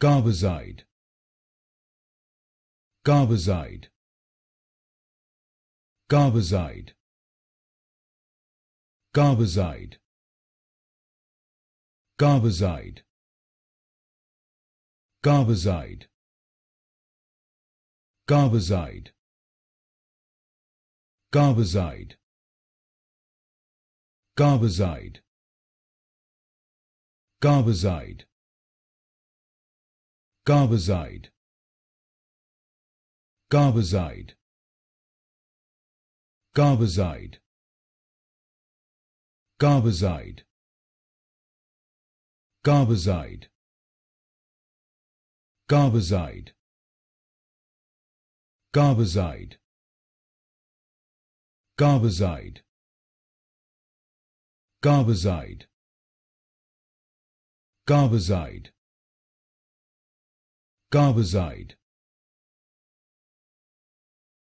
Garbazide Garbazide Garbazide Garbazide Garbazide Garbazide Garbazide Garbazide Garbazide Garbazide Garbazide Garbazide Garbazide Garbazide Garbazide Garbazide Garbazide Garbazide Garbazide Garbazide Garbazide